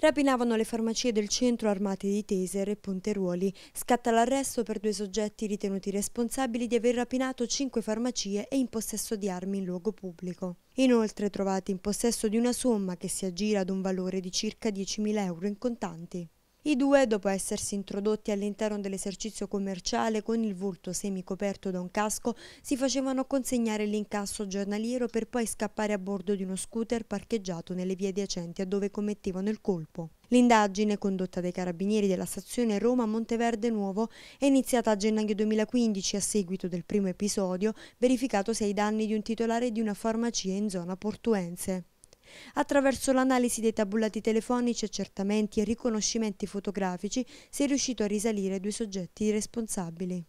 Rapinavano le farmacie del centro armate di Teser e Ponteruoli. Scatta l'arresto per due soggetti ritenuti responsabili di aver rapinato cinque farmacie e in possesso di armi in luogo pubblico. Inoltre trovati in possesso di una somma che si aggira ad un valore di circa 10.000 euro in contanti. I due, dopo essersi introdotti all'interno dell'esercizio commerciale con il volto semicoperto da un casco, si facevano consegnare l'incasso giornaliero per poi scappare a bordo di uno scooter parcheggiato nelle vie adiacenti a dove commettevano il colpo. L'indagine, condotta dai carabinieri della stazione Roma Monteverde Nuovo, è iniziata a gennaio 2015 a seguito del primo episodio verificatosi ai danni di un titolare di una farmacia in zona portuense. Attraverso l'analisi dei tabulati telefonici, accertamenti e riconoscimenti fotografici si è riuscito a risalire due soggetti responsabili.